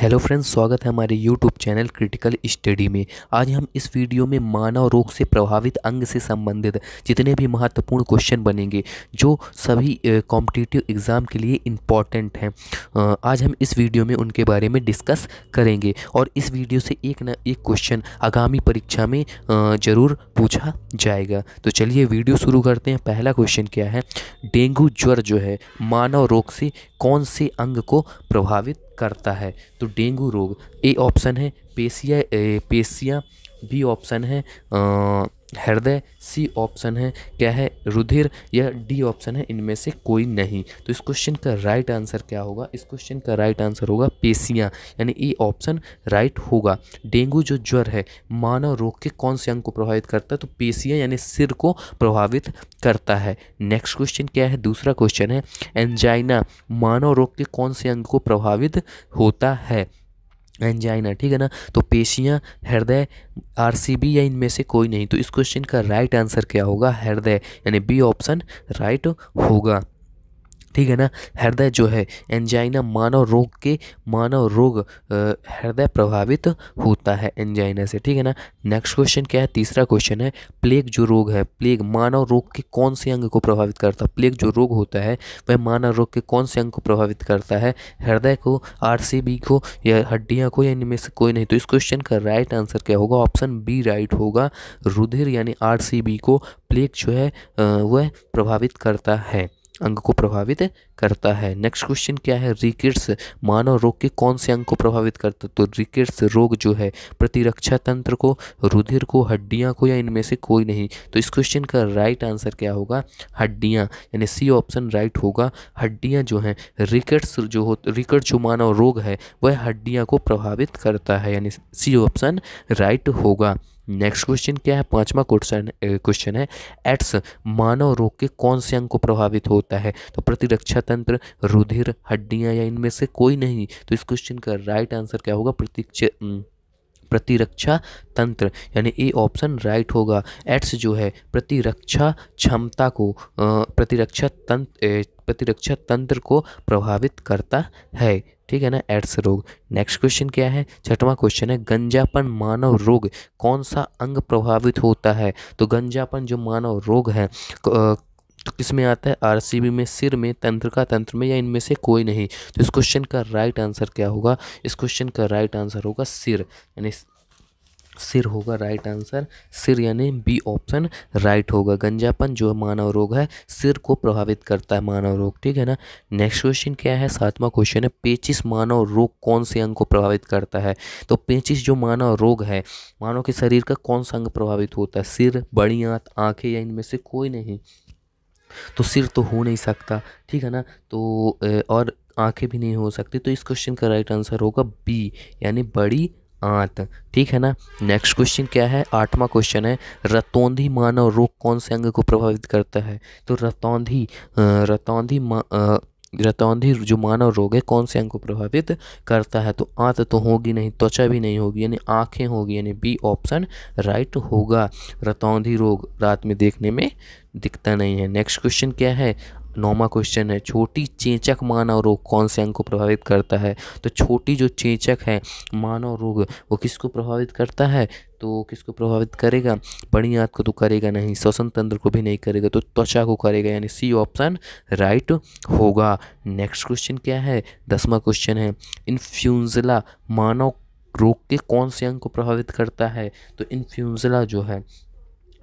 hello friends स्वागत है हमारे यूट्यूब चैनल क्रिटिकल स्टडी में आज हम इस वीडियो में मानव रोग से प्रभावित अंग से संबंधित जितने भी महत्वपूर्ण क्वेश्चन बनेंगे जो सभी कॉम्पिटिटिव एग्ज़ाम के लिए इम्पॉर्टेंट हैं आज हम इस वीडियो में उनके बारे में डिस्कस करेंगे और इस वीडियो से एक ना एक क्वेश्चन आगामी परीक्षा में ज़रूर पूछा जाएगा तो चलिए वीडियो शुरू करते हैं पहला क्वेश्चन क्या है डेंगू ज्वर जो है मानव रोग से कौन से अंग को प्रभावित करता है तो डेंगू रोग ए ऑप्शन है पेशिया पेशिया बी ऑप्शन है आ, हृदय सी ऑप्शन है क्या है रुधिर या डी ऑप्शन है इनमें से कोई नहीं तो इस क्वेश्चन का राइट आंसर क्या होगा इस क्वेश्चन का राइट आंसर होगा पेशियाँ यानी ई ऑप्शन राइट होगा डेंगू जो ज्वर है मानव रोग के कौन से अंग को प्रभावित करता है तो पेशियाँ यानी सिर को प्रभावित करता है नेक्स्ट क्वेश्चन क्या है दूसरा क्वेश्चन है एंजाइना मानव रोग के कौन से अंग को प्रभावित होता है एंजाइना ठीक है ना तो पेशियाँ हृदय आरसीबी या इनमें से कोई नहीं तो इस क्वेश्चन का राइट आंसर क्या होगा हृदय यानी बी ऑप्शन राइट होगा ठीक है ना हृदय जो है एंजाइना मानव रोग के मानव रोग हृदय प्रभावित होता है एंजाइना से ठीक है ना नेक्स्ट क्वेश्चन क्या है तीसरा क्वेश्चन है प्लेग जो रोग है प्लेग मानव रोग के कौन से अंग को प्रभावित करता है प्लेग जो रोग होता है वह मानव रोग के कौन से अंग को प्रभावित करता है हृदय को आर को या हड्डियाँ को या इनमें से कोई नहीं तो इस क्वेश्चन का राइट आंसर क्या होगा ऑप्शन बी राइट होगा रुधिर यानी आर को प्लेग जो है वह प्रभावित करता है अंग को प्रभावित करता है नेक्स्ट क्वेश्चन क्या है रिकेट्स मानव रोग के कौन से अंग को प्रभावित करता है तो रिकेट्स रोग जो है प्रतिरक्षा तंत्र को रुधिर को हड्डियां को या इनमें से कोई नहीं तो इस क्वेश्चन का राइट आंसर क्या होगा हड्डियां यानी सी ऑप्शन राइट होगा हड्डियां जो हैं रिकेट्स जो हो रिकट जो मानव रोग है वह हड्डियाँ को प्रभावित करता है यानी सी ऑप्शन राइट होगा नेक्स्ट क्वेश्चन क्या है पांचवा क्वेश्चन क्वेश्चन है एड्स मानव रोग के कौन से अंग को प्रभावित होता है तो प्रतिरक्षा तंत्र रुधिर हड्डियां या इनमें से कोई नहीं तो इस क्वेश्चन का राइट आंसर क्या होगा प्रतिक्ष प्रतिरक्षा तंत्र यानी ए ऑप्शन राइट होगा एट्स जो है प्रतिरक्षा क्षमता को प्रतिरक्षा तंत्र प्रतिरक्षा तंत्र को प्रभावित करता है ठीक है ना एड्स रोग नेक्स्ट क्वेश्चन क्या है छठवां क्वेश्चन है गंजापन मानव रोग कौन सा अंग प्रभावित होता है तो गंजापन जो मानव रोग है तो किस में आता है आरसीबी में सिर में तंत्रिका तंत्र में या इनमें से कोई नहीं तो इस क्वेश्चन का राइट आंसर क्या होगा इस क्वेश्चन का राइट आंसर होगा सिर यानी सिर होगा राइट आंसर सिर यानी बी ऑप्शन राइट होगा गंजापन जो मानव रोग है सिर को प्रभावित करता है मानव रोग ठीक है ना नेक्स्ट क्वेश्चन क्या है सातवां क्वेश्चन है पेचिस मानव रोग कौन से अंग को प्रभावित करता है तो पेचिस जो मानव रोग है मानव के शरीर का कौन सा अंग प्रभावित होता है सिर बड़ी आँख आँखें या इनमें से कोई नहीं तो सिर तो हो नहीं सकता ठीक है ना तो और आंखें भी नहीं हो सकती तो इस क्वेश्चन का राइट आंसर होगा बी यानी बड़ी आंत ठीक है ना नेक्स्ट क्वेश्चन क्या है आठवां क्वेश्चन है रतौंधी मानव रोग कौन से अंग को प्रभावित करता है तो रतौंधी रतौंधी रतौंधी जो मानव रोग है कौन से अंग को प्रभावित करता है तो आंत तो होगी नहीं त्वचा भी नहीं होगी यानी आँखें होगी यानी बी ऑप्शन राइट होगा रतौंधी रोग रात में देखने में दिखता नहीं है नेक्स्ट क्वेश्चन क्या है नौवा क्वेश्चन है छोटी चेचक मानव रोग कौन से अंग को प्रभावित करता है तो छोटी जो चेचक है मानव रोग वो किसको प्रभावित करता है तो किसको प्रभावित करेगा बड़ी आंत को तो करेगा नहीं श्वसन तंत्र को भी नहीं करेगा तो त्वचा को करेगा यानी सी ऑप्शन राइट होगा नेक्स्ट क्वेश्चन क्या है दसवा क्वेश्चन है इन्फ्यूंजला मानव रोग के कौन से अंग को प्रभावित करता है तो इन्फ्यूंजला जो है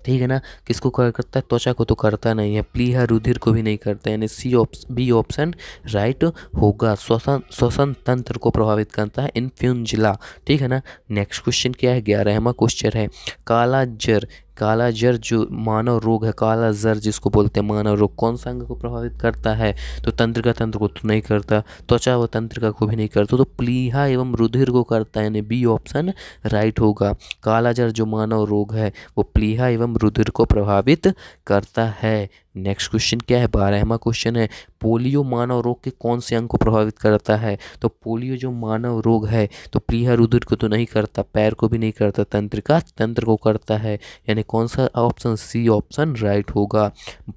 ठीक है ना किसको कर करता है त्वचा को तो करता नहीं है प्लीहा रुधिर को भी नहीं करता है यानी C option B option right होगा श्वसन श्वसन तंत्र को प्रभावित करता है इन्फ्यूंजला ठीक है ना नेक्स्ट क्वेश्चन क्या है ग्यारहवा क्वेश्चन है काला जर काला जर जो मानव रोग है काला जर जिसको बोलते हैं मानव रोग कौन सा अंग को प्रभावित करता है तो तंत्रिका तंत्र को तो नहीं करता त्वचा व तंत्रिका को भी नहीं करता तो प्लीहा एवं रुधिर को करता है यानी बी ऑप्शन राइट होगा काला जर जो मानव रोग है वो प्लीहा एवं रुधिर को प्रभावित करता है नेक्स्ट क्वेश्चन क्या है बारहवा क्वेश्चन है पोलियो मानव रोग के कौन से अंग को प्रभावित करता है तो पोलियो जो मानव रोग है तो प्रिया रुद्र को तो नहीं करता पैर को भी नहीं करता तंत्रिका तंत्र को करता है यानी कौन सा ऑप्शन सी ऑप्शन राइट होगा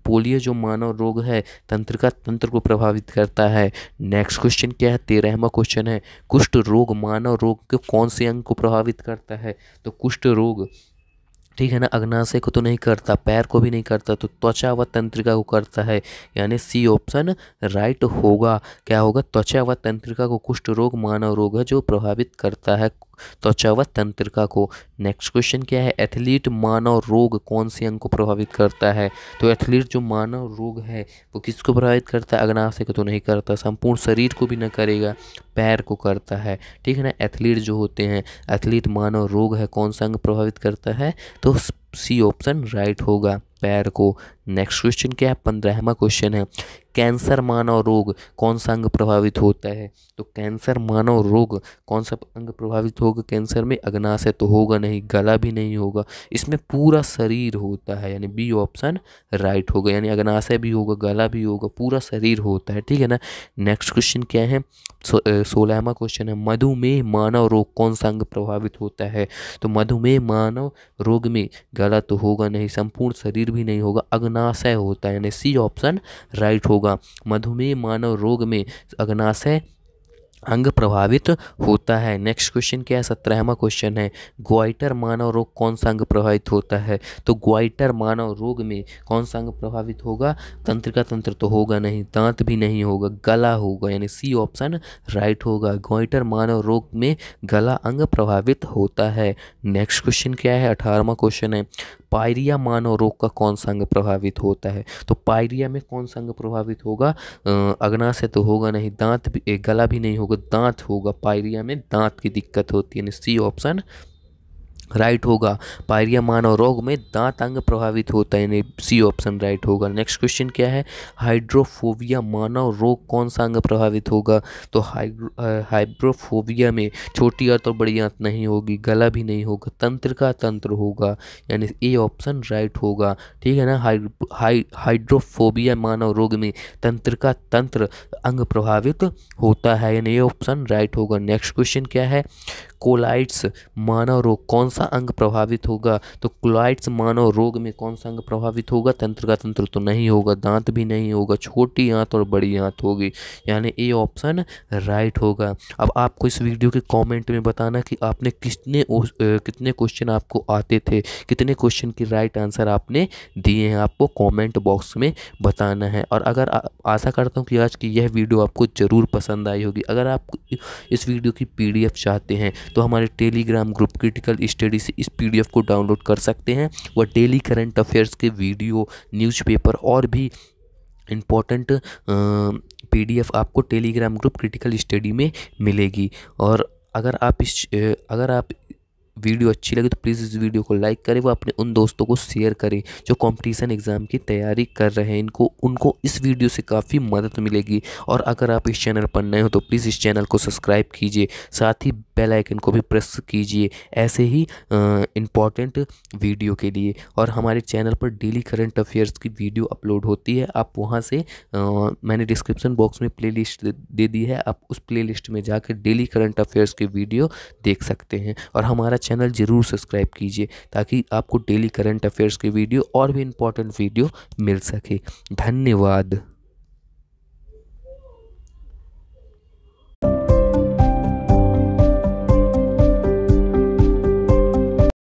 पोलियो जो मानव रोग है तंत्रिका तंत्र को प्रभावित करता है नेक्स्ट क्वेश्चन क्या है तेरहवा क्वेश्चन है कुष्ठ रोग मानव रोग के कौन से अंग को प्रभावित करता है तो कुष्ठ रोग ठीक है ना अग्नाशय को तो नहीं करता पैर को भी नहीं करता तो त्वचा व तंत्रिका को करता है यानी सी ऑप्शन राइट होगा क्या होगा त्वचा व तंत्रिका को कुष्ठ रोग मानव रोग है जो प्रभावित करता है त्वचा तो अच्छा व तंत्रिका को नेक्स्ट क्वेश्चन क्या है एथलीट मानव रोग कौन से अंग को प्रभावित करता है तो एथलीट जो मानव रोग है वो किसको प्रभावित करता है अग्नाशय को तो नहीं करता संपूर्ण शरीर को भी ना करेगा पैर को करता है ठीक है ना एथलीट जो होते हैं एथलीट मानव रोग है कौन सा अंग प्रभावित करता है तो सी ऑप्शन राइट होगा पैर को नेक्स्ट क्वेश्चन क्या है पंद्रहवा क्वेश्चन है कैंसर मानव रोग कौन सा अंग प्रभावित होता है तो कैंसर मानव रोग कौन सा अंग प्रभावित होगा कैंसर में अग्नाशय तो होगा नहीं गला भी नहीं होगा इसमें पूरा शरीर होता है यानी बी ऑप्शन राइट होगा यानी अग्नाशय भी होगा गला भी होगा पूरा शरीर होता है ठीक है ना नेक्स्ट क्वेश्चन क्या है सोलहवा क्वेश्चन है मधुमेह मानव रोग कौन सा अंग प्रभावित होता है तो मधुमेह मानव रोग में गला तो होगा नहीं संपूर्ण शरीर भी नहीं होगा अग्नाशय होता है यानी सी ऑप्शन राइट होगा होगा मधुमेह मानव रोग में अग्नाशय अंग प्रभावित होता है नेक्स्ट क्वेश्चन क्या है सत्रहवा क्वेश्चन है ग्वाइटर मानव रोग कौन सा अंग प्रभावित होता है तो ग्वाइटर मानव रोग में कौन सा अंग प्रभावित होगा तंत्रिका तंत्र तो होगा नहीं दांत भी नहीं होगा गला होगा यानी सी ऑप्शन राइट होगा ग्वाइटर मानव रोग में गला अंग प्रभावित होता है नेक्स्ट क्वेश्चन क्या है अठारहवा क्वेश्चन है पायरिया मानव रोग का कौन सा अंग प्रभावित होता है तो पायरिया में कौन सा अंग प्रभावित होगा अग्नाशय तो होगा नहीं दांत भी गला भी नहीं होगा दांत होगा पायरिया में दांत की दिक्कत होती है सी ऑप्शन राइट होगा पायरिया मानव रोग में दांत अंग प्रभावित होता है यानी सी ऑप्शन राइट होगा नेक्स्ट क्वेश्चन क्या है हाइड्रोफोबिया मानव रोग कौन सा अंग प्रभावित होगा तो हाइड्रोफोबिया में छोटी आंत तो और बड़ी आंत नहीं होगी गला भी नहीं होगा तंत्र का तंत्र होगा यानी ए ऑप्शन राइट होगा ठीक है ना हाइड्रोफोबिया मानव रोग में तंत्र का तंत्र अंग प्रभावित होता है यानी ए ऑप्शन राइट होगा नेक्स्ट क्वेश्चन क्या है कोलाइट्स मानव रोग कौन सा अंग प्रभावित होगा तो कोलाइट्स मानव रोग में कौन सा अंग प्रभावित होगा तंत्र का तंत्र तो नहीं होगा दांत भी नहीं होगा छोटी आंत और बड़ी आंत होगी यानी ए ऑप्शन राइट होगा अब आपको इस वीडियो के कमेंट में बताना कि आपने कितने कितने क्वेश्चन आपको आते थे कितने क्वेश्चन की राइट आंसर आपने दिए हैं आपको कॉमेंट बॉक्स में बताना है और अगर आशा करता हूँ कि आज की यह वीडियो आपको ज़रूर पसंद आई होगी अगर आप इस वीडियो की पी चाहते हैं तो हमारे टेलीग्राम ग्रुप क्रिटिकल स्टडी से इस पी को डाउनलोड कर सकते हैं वह डेली करंट अफेयर्स के वीडियो न्यूज़पेपर और भी इम्पॉर्टेंट पीडीएफ आपको टेलीग्राम ग्रुप क्रिटिकल स्टडी में मिलेगी और अगर आप इस अगर आप वीडियो अच्छी लगे तो प्लीज़ इस वीडियो को लाइक करें वो अपने उन दोस्तों को शेयर करें जो कंपटीशन एग्ज़ाम की तैयारी कर रहे हैं इनको उनको इस वीडियो से काफ़ी मदद मिलेगी और अगर आप इस चैनल पर नए हो तो प्लीज़ इस चैनल को सब्सक्राइब कीजिए साथ ही बेल आइकन को भी प्रेस कीजिए ऐसे ही इम्पॉर्टेंट वीडियो के लिए और हमारे चैनल पर डेली करंट अफेयर्स की वीडियो अपलोड होती है आप वहाँ से आ, मैंने डिस्क्रिप्शन बॉक्स में प्लेलिस्ट दे दी है आप उस प्लेलिस्ट में जाकर डेली करंट अफेयर्स की वीडियो देख सकते हैं और हमारा चैनल ज़रूर सब्सक्राइब कीजिए ताकि आपको डेली करंट अफेयर्स की वीडियो और भी इम्पॉर्टेंट वीडियो मिल सके धन्यवाद